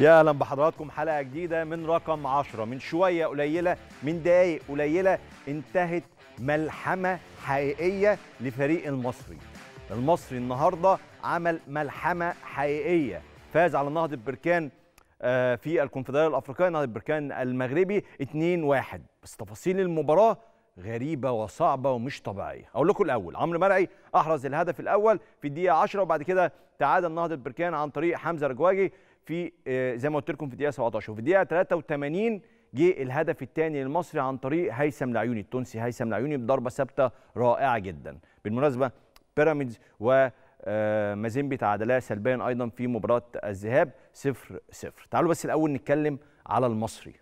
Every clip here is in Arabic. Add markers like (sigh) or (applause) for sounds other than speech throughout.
يا اهلا بحضراتكم حلقه جديده من رقم 10 من شويه قليله من دقايق قليله انتهت ملحمه حقيقيه لفريق المصري المصري النهارده عمل ملحمه حقيقيه فاز على نهضه بركان آه، في الكونفدراليه الافريقيه نهضه بركان المغربي 2-1 بس تفاصيل المباراه غريبه وصعبه ومش طبيعيه اقول لكم الاول عمرو مرعي احرز الهدف الاول في الدقيقه 10 وبعد كده تعادل نهضه بركان عن طريق حمزه رجواجي في آه، زي ما قلت لكم في الدقيقه 17 وفي الدقيقه 83 جه الهدف الثاني للمصري عن طريق هيثم العيوني التونسي هيثم العيوني بضربه ثابته رائعه جدا بالمناسبه بيراميدز و آه، مازيمبي تعادلا سلبيا ايضا في مباراه الذهاب 0 0 تعالوا بس الاول نتكلم على المصري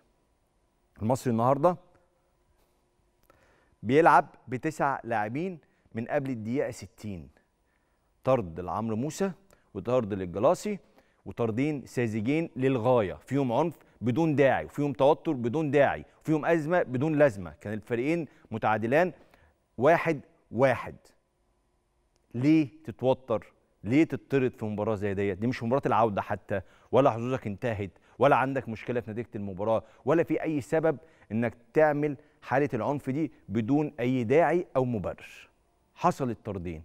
المصري النهارده بيلعب بتسع لاعبين من قبل الدقيقه 60 طرد لعمرو موسى وطرد للجلاصي وطاردين ساذجين للغايه فيهم عنف بدون داعي وفيهم توتر بدون داعي وفيهم ازمه بدون لازمه كان الفريقين متعادلان واحد واحد ليه تتوتر ليه تطرد في مباراه زي ديت دي مش مباراه العوده حتى ولا حظوظك انتهت ولا عندك مشكله في نتيجه المباراه ولا في اي سبب انك تعمل حاله العنف دي بدون اي داعي او مبرر حصل الطردين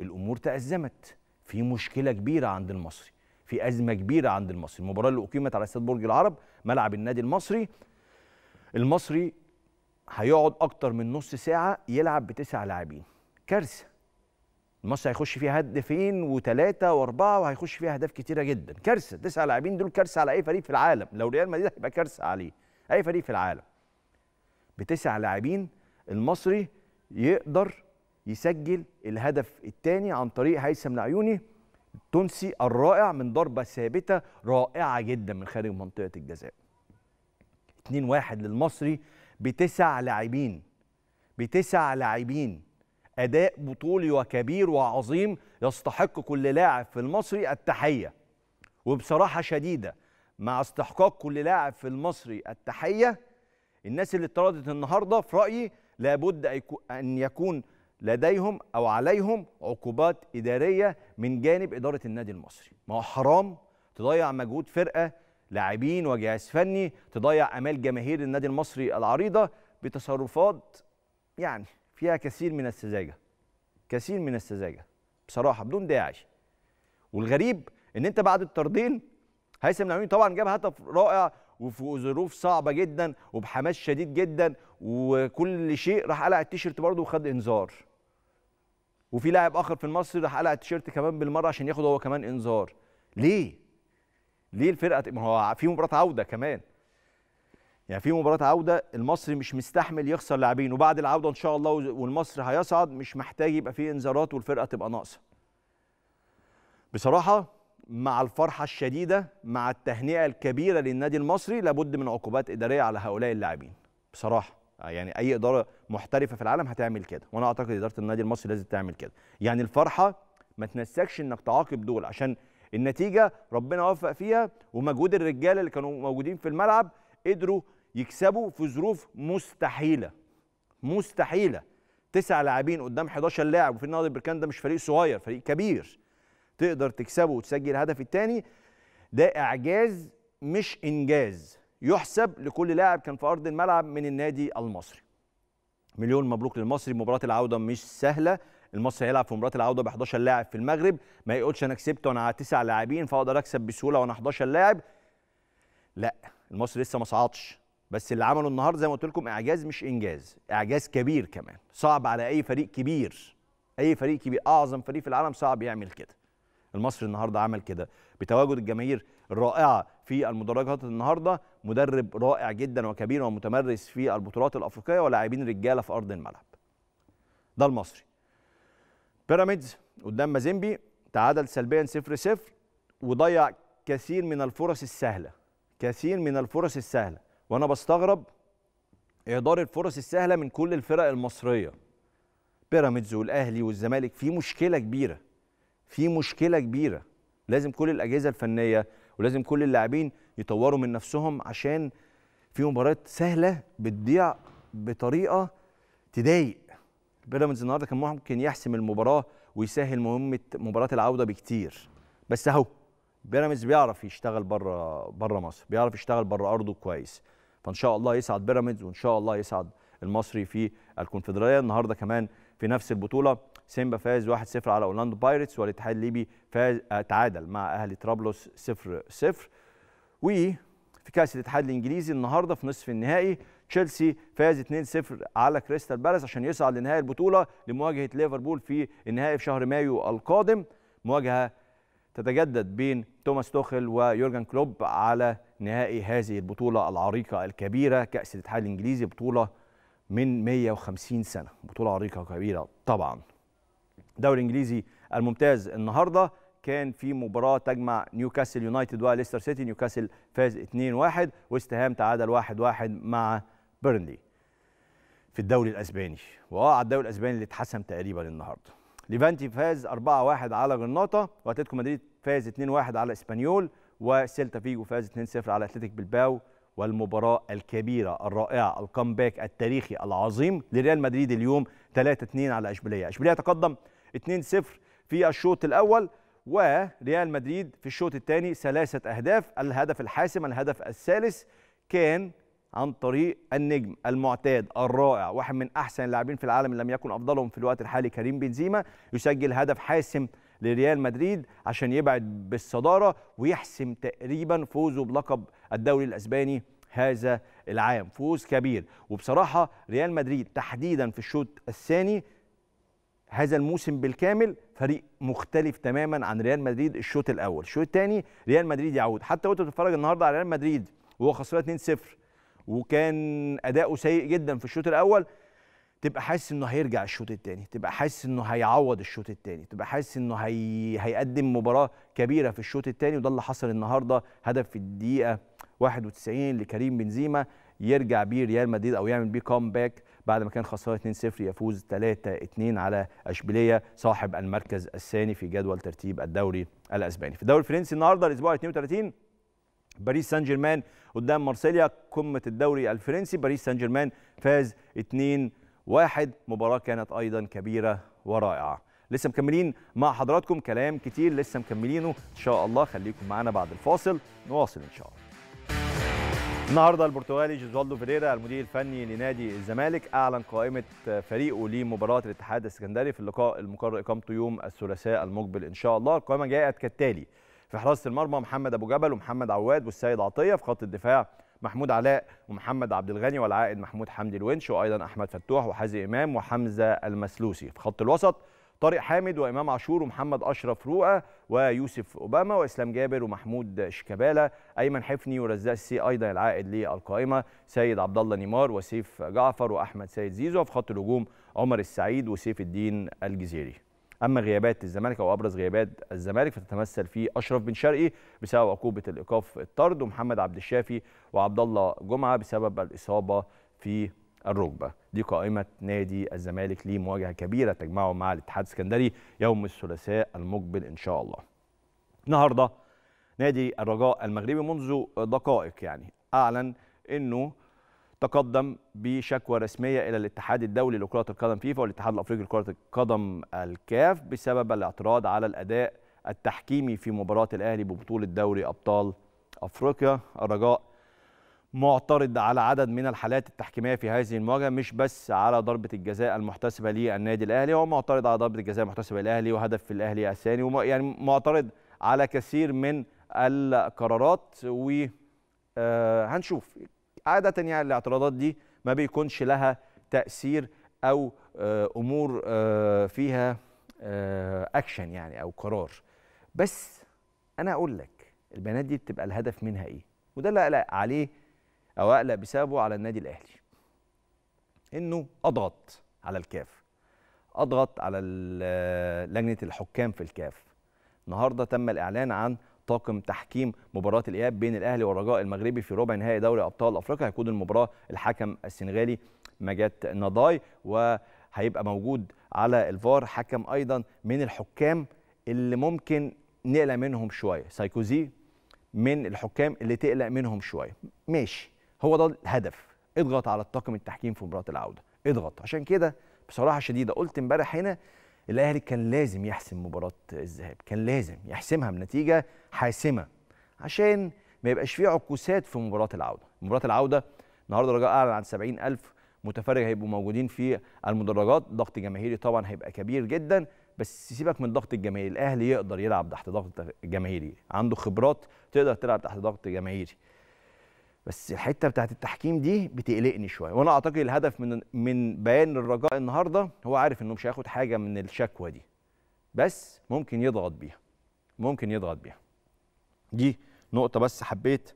الامور تازمت في مشكله كبيره عند المصري في ازمه كبيره عند المصري المباراه اللي اقيمت على استاد برج العرب ملعب النادي المصري المصري هيقعد اكتر من نص ساعه يلعب بتسع لاعبين كارثه المصري هيخش فيها هدفين وثلاثه واربعه وهيخش فيها اهداف كتيره جدا كارثه تسع لاعبين دول كارثه على اي فريق في العالم لو ريال مدريد هيبقى كارثه عليه اي فريق في العالم بتسع لاعبين المصري يقدر يسجل الهدف الثاني عن طريق هيثم العيوني التونسي الرائع من ضربه ثابته رائعه جدا من خارج منطقه الجزاء 2-1 للمصري بتسع لاعبين بتسع لاعبين اداء بطولي وكبير وعظيم يستحق كل لاعب في المصري التحيه وبصراحه شديده مع استحقاق كل لاعب في المصري التحيه الناس اللي اتطردت النهارده في رايي لابد ان يكون لديهم او عليهم عقوبات اداريه من جانب اداره النادي المصري ما هو حرام تضيع مجهود فرقه لاعبين وجهاز فني تضيع امال جماهير النادي المصري العريضه بتصرفات يعني فيها كثير من السذاجه كثير من السذاجه بصراحه بدون داعي والغريب ان انت بعد الطردين هيثم العميد طبعا جاب هدف رائع وفي ظروف صعبه جدا وبحماس شديد جدا وكل شيء راح قلع التيشيرت برضه وخد انذار وفي لاعب اخر في المصري راح قلع التيشيرت كمان بالمره عشان ياخد هو كمان انذار ليه ليه الفرقه ما هو في مباراه عوده كمان يعني في مباراه عوده المصري مش مستحمل يخسر لاعبين وبعد العوده ان شاء الله والمصري هيصعد مش محتاج يبقى فيه انذارات والفرقه تبقى ناقصه بصراحه مع الفرحة الشديدة مع التهنئة الكبيرة للنادي المصري لابد من عقوبات إدارية على هؤلاء اللاعبين بصراحة يعني أي إدارة محترفة في العالم هتعمل كده وأنا أعتقد إدارة النادي المصري لازم تعمل كده يعني الفرحة ما تنسكش إنك تعاقب دول عشان النتيجة ربنا وفق فيها ومجهود الرجالة اللي كانوا موجودين في الملعب قدروا يكسبوا في ظروف مستحيلة مستحيلة تسع لاعبين قدام 11 لاعب وفي النهارده البركان ده مش فريق صغير فريق كبير تقدر تكسبه وتسجل الهدف الثاني ده اعجاز مش انجاز يحسب لكل لاعب كان في ارض الملعب من النادي المصري مليون مبروك للمصري مباراه العوده مش سهله المصري هيلعب في مباراه العوده ب 11 لاعب في المغرب ما يقولش انا كسبت وانا على تسع لاعبين فاقدر اكسب بسهوله وانا 11 لاعب لا المصري لسه ما صعدش بس اللي عمله النهارده زي ما قلت لكم اعجاز مش انجاز اعجاز كبير كمان صعب على اي فريق كبير اي فريق كبير اعظم فريق في العالم صعب يعمل كده المصري النهارده عمل كده بتواجد الجماهير الرائعه في المدرجات النهارده مدرب رائع جدا وكبير ومتمرس في البطولات الافريقيه ولاعبين رجاله في ارض الملعب ده المصري بيراميدز قدام مازيمبي تعادل سلبيا 0 0 وضيع كثير من الفرص السهله كثير من الفرص السهله وانا بستغرب اهدار الفرص السهله من كل الفرق المصريه بيراميدز والاهلي والزمالك في مشكله كبيره في مشكله كبيره لازم كل الاجهزه الفنيه ولازم كل اللاعبين يطوروا من نفسهم عشان في مباريات سهله بتضيع بطريقه تضايق بيراميدز النهارده كان ممكن يحسم المباراه ويسهل مهمه مباراه العوده بكتير بس اهو بيراميدز بيعرف يشتغل بره بره مصر بيعرف يشتغل بره ارضه كويس فان شاء الله يسعد بيراميدز وان شاء الله يسعد المصري في الكونفدراليه النهارده كمان في نفس البطوله سيمبا فاز 1-0 على اورلاندو بايرتس والاتحاد الليبي فاز آه، تعادل مع اهلي طرابلس 0-0 وفي كاس الاتحاد الانجليزي النهارده في نصف النهائي تشيلسي فاز 2-0 على كريستال بالاس عشان يصعد لنهائي البطوله لمواجهه ليفربول في النهائي في شهر مايو القادم مواجهه تتجدد بين توماس توخل ويورجن كلوب على نهائي هذه البطوله العريقه الكبيره كاس الاتحاد الانجليزي بطوله من 150 سنه بطوله عريقه كبيره طبعا الدوري الانجليزي الممتاز النهارده كان في مباراه تجمع نيوكاسل يونايتد وليستر سيتي نيوكاسل فاز 2-1 ويست هام تعادل 1-1 مع بيرنلي في الدوري الاسباني واه على الدوري الاسباني اللي اتحسم تقريبا النهارده ليفانتي فاز 4-1 على غرناطه واتلتيكو مدريد فاز 2-1 على اسبانيول وسيلتا فيجو فاز 2-0 على اتلتيك بلباو والمباراة الكبيرة الرائعة الكامباك التاريخي العظيم لريال مدريد اليوم 3-2 على اشبيلية، اشبيلية تقدم 2-0 في الشوط الاول وريال مدريد في الشوط الثاني ثلاثه اهداف الهدف الحاسم الهدف الثالث كان عن طريق النجم المعتاد الرائع واحد من احسن اللاعبين في العالم ان لم يكن افضلهم في الوقت الحالي كريم بنزيما يسجل هدف حاسم لريال مدريد عشان يبعد بالصداره ويحسم تقريبا فوزه بلقب الدوري الاسباني هذا العام فوز كبير وبصراحه ريال مدريد تحديدا في الشوط الثاني هذا الموسم بالكامل فريق مختلف تماما عن ريال مدريد الشوط الاول الشوط الثاني ريال مدريد يعود حتى وانت بتتفرج النهارده على ريال مدريد وهو خسران 2-0 وكان اداؤه سيء جدا في الشوط الاول تبقى حاسس انه هيرجع الشوط الثاني تبقى حاسس انه هيعوض الشوط الثاني تبقى حاسس انه هي... هيقدم مباراه كبيره في الشوط الثاني وده اللي حصل النهارده هدف في الدقيقه 91 لكريم بنزيما يرجع بيه ريال مدريد او يعمل بيه كومباك بعد ما كان خساره 2-0 يفوز 3-2 على اشبيليه صاحب المركز الثاني في جدول ترتيب الدوري الاسباني في الدوري الفرنسي النهارده الاسبوع 32 باريس سان جيرمان قدام مارسيليا قمه الدوري الفرنسي باريس سان جيرمان فاز 2 1 مباراه كانت ايضا كبيره ورائعه لسه مكملين مع حضراتكم كلام كتير لسه مكملينه ان شاء الله خليكم معانا بعد الفاصل نواصل ان شاء الله النهارده البرتغالي جوزالدو فيريرا المدير الفني لنادي الزمالك اعلن قائمه فريقه لمباراه الاتحاد السكندري في اللقاء المقرر اقامته يوم الثلاثاء المقبل ان شاء الله القائمه جاءت كالتالي في حراسه المرمى محمد ابو جبل ومحمد عواد والسيد عطيه في خط الدفاع محمود علاء ومحمد عبد الغني والعائد محمود حمدي الونش وايضا احمد فتوح وحازم امام وحمزه المسلوسي في خط الوسط طارق حامد وامام عاشور ومحمد اشرف رؤى ويوسف اوباما واسلام جابر ومحمود شيكابالا ايمن حفني ورزاق السي ايضا العائد للقائمه سيد عبد الله نيمار وسيف جعفر واحمد سيد زيزو في خط الهجوم عمر السعيد وسيف الدين الجزيري اما غيابات الزمالك او ابرز غيابات الزمالك فتتمثل في اشرف بن شرقي بسبب عقوبه الايقاف الطرد ومحمد عبد الشافي وعبد الله جمعه بسبب الاصابه في الركبه دي قائمه نادي الزمالك ليه مواجهه كبيره تجمعه مع الاتحاد السكندري يوم الثلاثاء المقبل ان شاء الله النهارده نادي الرجاء المغربي منذ دقائق يعني اعلن انه تقدم بشكوى رسميه الى الاتحاد الدولي لكره القدم فيفا والاتحاد الافريقي لكره القدم الكاف بسبب الاعتراض على الاداء التحكيمي في مباراه الاهلي ببطوله دوري ابطال افريقيا الرجاء معترض على عدد من الحالات التحكيميه في هذه المواجهه مش بس على ضربه الجزاء المحتسبه للنادي الاهلي هو معترض على ضربه الجزاء المحتسبه للاهلي وهدف في الاهلي الثاني يعني معترض على كثير من القرارات و آه، هنشوف عاده يعني الاعتراضات دي ما بيكونش لها تاثير او آه، امور آه، فيها اكشن يعني او قرار بس انا اقول لك البيانات دي بتبقى الهدف منها ايه وده اللي قلق عليه او اقلق بسببه على النادي الاهلي انه اضغط على الكاف اضغط على لجنه الحكام في الكاف النهارده تم الاعلان عن طاقم تحكيم مباراه الاياب بين الاهلي والرجاء المغربي في ربع نهائي دوري ابطال افريقيا هيكون المباراه الحكم السنغالي مجد نضاي وهيبقى موجود على الفار حكم ايضا من الحكام اللي ممكن نقلق منهم شويه سايكوزي من الحكام اللي تقلق منهم شويه ماشي هو ده الهدف اضغط على الطاقم التحكيم في مباراه العوده اضغط عشان كده بصراحه شديده قلت امبارح هنا الاهلي كان لازم يحسم مباراه الذهاب كان لازم يحسمها بنتيجه حاسمه عشان ما يبقاش فيه عكوسات في مباراه العوده مباراه العوده النهارده الرجاء اعلن عن 70000 متفرج هيبقوا موجودين في المدرجات ضغط جماهيري طبعا هيبقى كبير جدا بس سيبك من الضغط الجماهيري الاهلي يقدر يلعب تحت ضغط جماهيري عنده خبرات تقدر تلعب تحت ضغط جماهيري بس الحته بتاعت التحكيم دي بتقلقني شويه وانا اعتقد الهدف من من بيان الرجاء النهارده هو عارف انه مش هياخد حاجه من الشكوى دي بس ممكن يضغط بيها ممكن يضغط بيها دي نقطه بس حبيت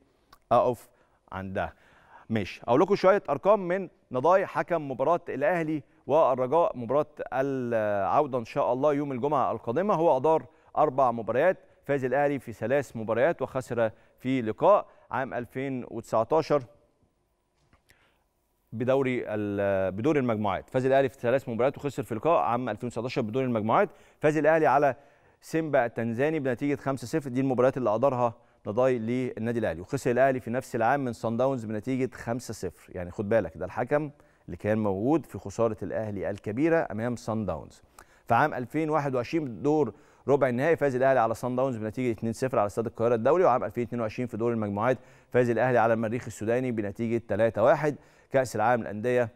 اقف عندها ماشي اقول لكم شويه ارقام من نضاي حكم مباراه الاهلي والرجاء مباراه العوده ان شاء الله يوم الجمعه القادمه هو ادار اربع مباريات فاز الاهلي في ثلاث مباريات وخسر في لقاء عام 2019 بدوري بدور المجموعات فاز الاهلي في ثلاث مباريات وخسر في لقاء عام 2019 بدور المجموعات فاز الاهلي على سيمبا التنزاني بنتيجه 5-0 دي المباريات اللي ادارها نضاي للنادي الاهلي وخسر الاهلي في نفس العام من سان داونز بنتيجه 5-0 يعني خد بالك ده الحكم اللي كان موجود في خساره الاهلي الكبيره امام سان داونز في عام 2021 بدور ربع النهائي فاز الاهلي على صن داونز بنتيجه 2-0 على استاد القاهره الدولي وعام 2022 في دور المجموعات فاز الاهلي على المريخ السوداني بنتيجه 3-1 كاس العالم للانديه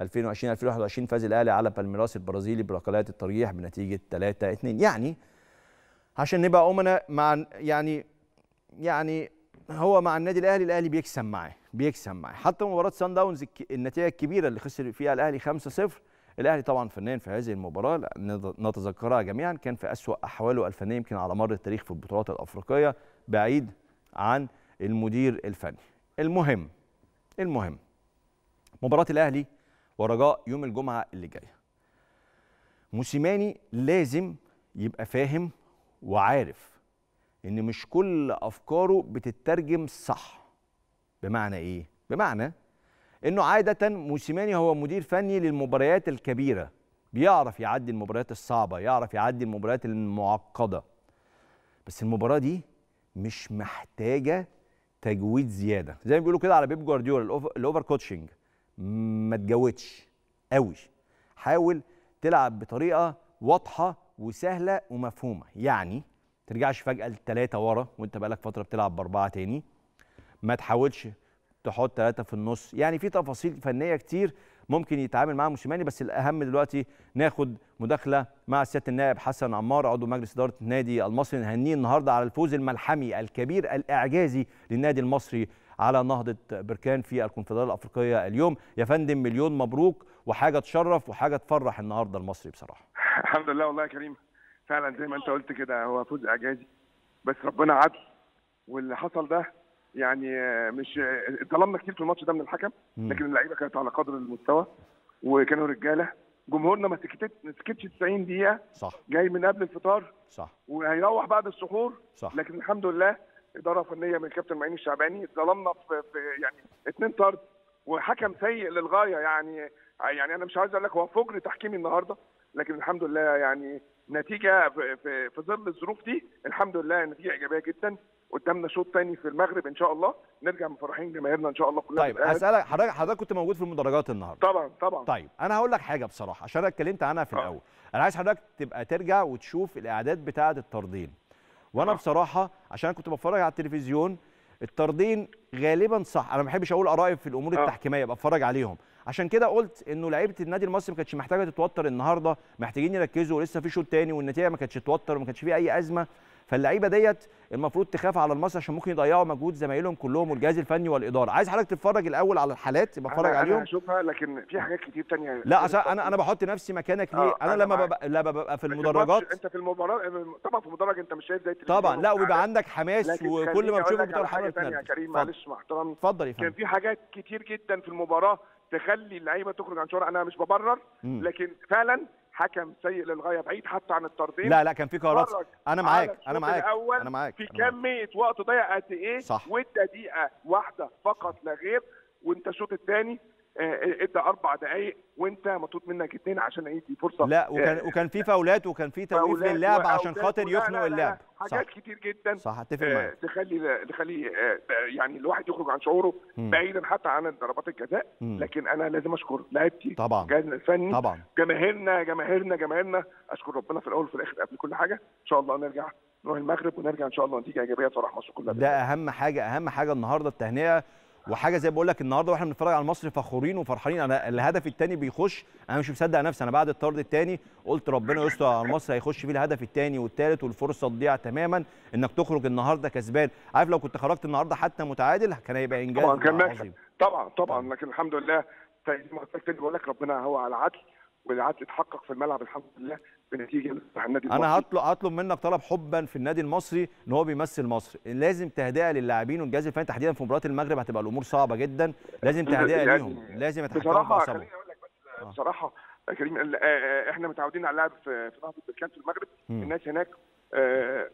2020 2021 فاز الاهلي على بالميراس البرازيلي بركلات الترجيح بنتيجه 3-2 يعني عشان نبقى امناء مع يعني يعني هو مع النادي الاهلي الاهلي بيكسب معاه بيكسب معاه حتى مباراه صن داونز النتيجه الكبيره اللي خسر فيها الاهلي 5-0 الاهلي طبعا فنان في هذه المباراه نتذكرها جميعا كان في اسوا احواله الفنيه يمكن على مر التاريخ في البطولات الافريقيه بعيد عن المدير الفني المهم المهم مباراه الاهلي ورجاء يوم الجمعه اللي جايه موسيماني لازم يبقى فاهم وعارف ان مش كل افكاره بتترجم صح بمعنى ايه بمعنى انه عاده موسيماني هو مدير فني للمباريات الكبيره بيعرف يعدي المباريات الصعبه يعرف يعدي المباريات المعقده بس المباراه دي مش محتاجه تجويد زياده زي ما بيقولوا كده على بيب جوارديولا الاوفر كوتشنج ما تجودش قوي حاول تلعب بطريقه واضحه وسهله ومفهومه يعني ترجعش فجاه لثلاثه ورا وانت بقالك فتره بتلعب باربعه تاني ما تحاولش تحط ثلاثه في النص يعني في تفاصيل فنيه كتير ممكن يتعامل معها موسيماني بس الاهم دلوقتي ناخد مداخله مع سياده النائب حسن عمار عضو مجلس اداره النادي المصري نهنيه النهارده على الفوز الملحمي الكبير الاعجازي للنادي المصري على نهضه بركان في الكونفدراليه الافريقيه اليوم يا فندم مليون مبروك وحاجه تشرف وحاجه تفرح النهارده المصري بصراحه (laughs) الحمد لله والله يا كريم فعلا زي ما انت قلت كده هو فوز اعجازي بس ربنا عدل واللي حصل ده يعني مش اتظلمنا كتير في الماتش ده من الحكم لكن اللعيبه كانت على قدر المستوى وكانوا رجاله جمهورنا ما سكتش 90 دقيقه صح جاي من قبل الفطار صح وهيروح بعد السحور صح لكن الحمد لله اداره فنيه من كابتن معين الشعباني اتظلمنا في, في يعني اثنين طرد وحكم سيء للغايه يعني يعني انا مش عايز اقول لك هو فجر تحكيمي النهارده لكن الحمد لله يعني نتيجه في, في, في ظل الظروف دي الحمد لله نتيجه ايجابيه جدا قدامنا شوط تاني في المغرب ان شاء الله نرجع مفرحين جماهيرنا ان شاء الله كلها طيب هسالك حضرتك حضرتك كنت موجود في المدرجات النهارده طبعا طبعا طيب انا هقول لك حاجه بصراحه عشان انا اتكلمت عنها في آه. الاول انا عايز حضرتك تبقى ترجع وتشوف الاعداد بتاعه الطردين وانا آه. بصراحه عشان كنت بتفرج على التلفزيون الطردين غالبا صح انا ما بحبش اقول ارائي في الامور آه. التحكيميه بتفرج عليهم عشان كده قلت انه لعيبه النادي المصري ما كانتش محتاجه تتوتر النهارده محتاجين يركزوا ولسه في شوط تاني والنتيجه ما كانتش تتوتر وما كانش فيه اي ازمه فاللعيبه ديت المفروض تخاف على المصري عشان ممكن يضيعوا مجهود زمايلهم كلهم والجهاز الفني والاداره عايز حضرتك تتفرج الاول على الحالات بتفرج عليهم انا هشوفها لكن في حاجات كتير تانية لا أصلاً انا انا بحط نفسي مكانك ليه آه انا, أنا لما لا لما ببقى في المدرجات انت في المباراه طبعا في المدرج انت مش شايف زي طبعا لا وبيبقى عندك حماس وكل ما بتشوفه بتقول حاجه تانية يا كريم معلش مع احترامي اتفضل يا فندم كان في حاجات كتير جدا في المباراه تخلي اللعيبه تخرج عن شعور انا مش ببرر لكن فعلا حكم سيء للغايه بعيد حتى عن الطردين لا لا كان في قرارات انا معاك انا معاك انا معاك في كميه وقت ضيع قد ايه صح والدقيقه واحده فقط لا غير وانت الشوط الثاني ادى آه، اربع دقائق وانت مطلوب منك اثنين عشان ايه دي فرصه لا وكان آه، وكان في فاولات وكان في توقيف للعب عشان خاطر يخنق اللعب حاجات كتير جدا صح اتفق آه، معاك تخلي تخلي يعني الواحد يخرج عن شعوره بعيدا حتى عن ضربات الجزاء لكن انا لازم اشكر لاعبتي طبعا جهازنا الفني طبعا جماهيرنا جماهيرنا جماهيرنا اشكر ربنا في الاول وفي الاخر قبل كل حاجه ان شاء الله نرجع نروح المغرب ونرجع ان شاء الله نتيجه ايجابيه تفرح مصر كلها ده اهم حاجه اهم حاجه النهارده التهنئه وحاجه زي بقول لك النهارده واحنا بنتفرج على المصري فخورين وفرحانين انا الهدف الثاني بيخش انا مش مصدق نفسي انا بعد الطرد الثاني قلت ربنا يستر على مصر هيخش فيه الهدف الثاني والثالث والفرصه تضيع تماما انك تخرج النهارده كسبان عارف لو كنت خرجت النهارده حتى متعادل كان هيبقى انجاز طبعا كان عظيم طبعا طبعا طيب. لكن الحمد لله زي ما قلت لك بقول لك ربنا هو على العدل والعدل اتحقق في الملعب الحمد لله بنتيجه مع النادي المصري انا هطلب هطلب منك طلب حبا في النادي المصري ان هو بيمثل مصر لازم تهدئه لللاعبين والجهاز الفني تحديدا في مباراه المغرب هتبقى الامور صعبه جدا لازم تهدئه (laughs) يعني ليهم لازم يتحكموا لك بس آه. بصراحه كريم آه، آه، احنا متعودين على اللعب في نهضه بركان في المغرب الناس هناك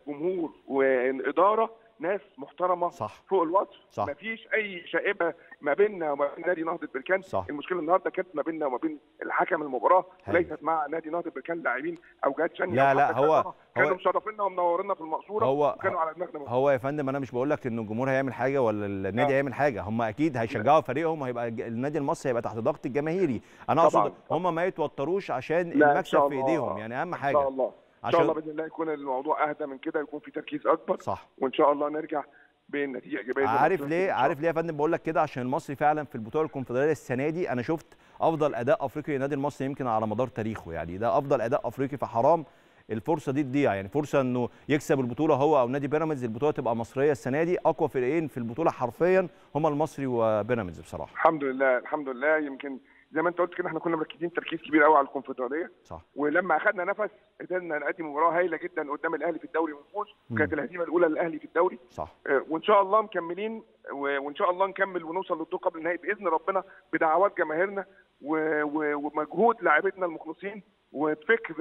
جمهور واداره ناس محترمه صح. فوق الوصف صح. مفيش اي شائبه ما بيننا وما بين نادي نهضه بركان صح. المشكله النهارده كانت ما بيننا وما بين الحكم المباراه هي. ليست مع نادي نهضه بركان لاعبين او جهات ثانيه لا لا هو كانوا مشرفينا ومنورينا في المقصوره هو وكانوا على دماغنا هو يا فندم انا مش بقول لك ان الجمهور هيعمل حاجه ولا النادي هيعمل حاجه هم اكيد هيشجعوا فريقهم هيبقى النادي المصري هيبقى تحت ضغط الجماهيري انا اقصد هم ما يتوتروش عشان المكسب في ايديهم يعني اهم حاجه ان شاء الله ان شاء الله باذن الله يكون الموضوع اهدى من كده يكون في تركيز اكبر صح وان شاء الله نرجع بالنتيجه ايجابيه عارف ليه عارف ليه يا فندم بقول لك كده عشان المصري فعلا في البطوله الكونفدراليه السنه دي انا شفت افضل اداء افريقي للنادي المصري يمكن على مدار تاريخه يعني ده افضل اداء افريقي فحرام الفرصه دي تضيع يعني فرصه انه يكسب البطوله هو او نادي بيراميدز البطوله تبقى مصريه السنه دي اقوى فريقين في البطوله حرفيا هما المصري وبيراميدز بصراحه الحمد لله الحمد لله يمكن زي ما انت قلت كده احنا كنا مركزين تركيز كبير قوي على الكونفدراليه صح ولما اخذنا نفس قدرنا نقدم مباراه هايله جدا قدام الاهلي في الدوري ونفوز وكانت الهزيمه الاولى للاهلي في الدوري صح آه، وان شاء الله مكملين وان شاء الله نكمل ونوصل للدور قبل النهائي باذن ربنا بدعوات جماهيرنا ومجهود لاعبتنا المخلصين وبفكر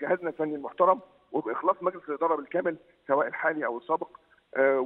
جهازنا الفني المحترم وباخلاص مجلس الاداره بالكامل سواء الحالي او السابق آه،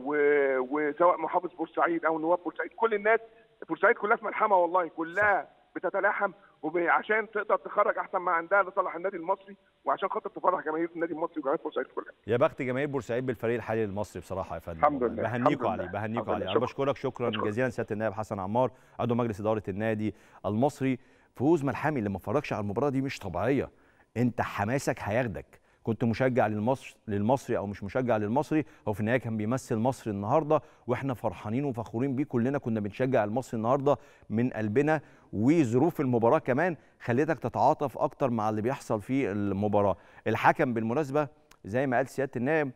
وسواء محافظ بورسعيد او نواب بورسعيد كل الناس بورسعيد كلها في ملحمه والله كلها بتتلاحم وعشان تقدر تخرج احسن ما عندها لصالح النادي المصري وعشان خاطر تفرح جماهير النادي المصري وجماهير بورسعيد كلها. يا بخت جماهير بورسعيد بالفريق الحالي المصري بصراحه يا فندم. الحمد لله. بهنيكوا عليه بهنيكوا عليه. انا بشكرك شكرا شكرا. جزيلا سياده النائب حسن عمار عضو مجلس اداره النادي المصري فوز ملحمي اللي ما اتفرجش على المباراه دي مش طبيعيه. انت حماسك هياخدك. كنت مشجع للمصر للمصري او مش مشجع للمصري هو في النهايه كان بيمثل مصر النهارده واحنا فرحانين وفخورين بيه كلنا كنا بنشجع المصري النهارده من قلبنا وظروف المباراه كمان خلتك تتعاطف اكتر مع اللي بيحصل في المباراه الحكم بالمناسبه زي ما قال سياده النائب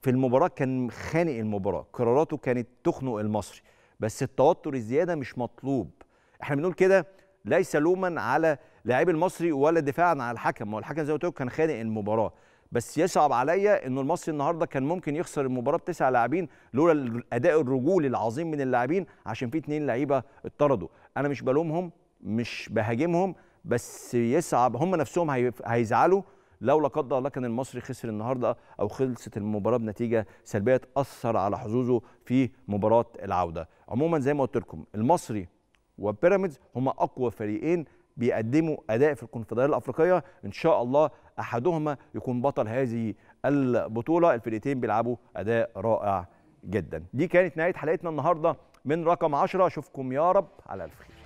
في المباراه كان خانق المباراه قراراته كانت تخنق المصري بس التوتر الزياده مش مطلوب احنا بنقول كده ليس لوما على لاعب المصري ولا دفاعا على الحكم ما هو الحكم زي ما قلت كان خانق المباراه بس يصعب عليا انه المصري النهارده كان ممكن يخسر المباراه بتسع لاعبين لولا الاداء الرجولي العظيم من اللاعبين عشان في اثنين لعيبه اتطردوا انا مش بلومهم مش بهاجمهم بس يصعب هم نفسهم هيزعلوا لو لا قدر الله كان المصري خسر النهارده او خلصت المباراه بنتيجه سلبيه تاثر على حظوظه في مباراه العوده عموما زي ما قلت لكم المصري وبيراميدز هما اقوى فريقين بيقدموا اداء في الكونفدراليه الافريقيه ان شاء الله احدهما يكون بطل هذه البطوله الفرقتين بيلعبوا اداء رائع جدا دي كانت نهايه حلقتنا النهارده من رقم 10 اشوفكم يا رب على الف خير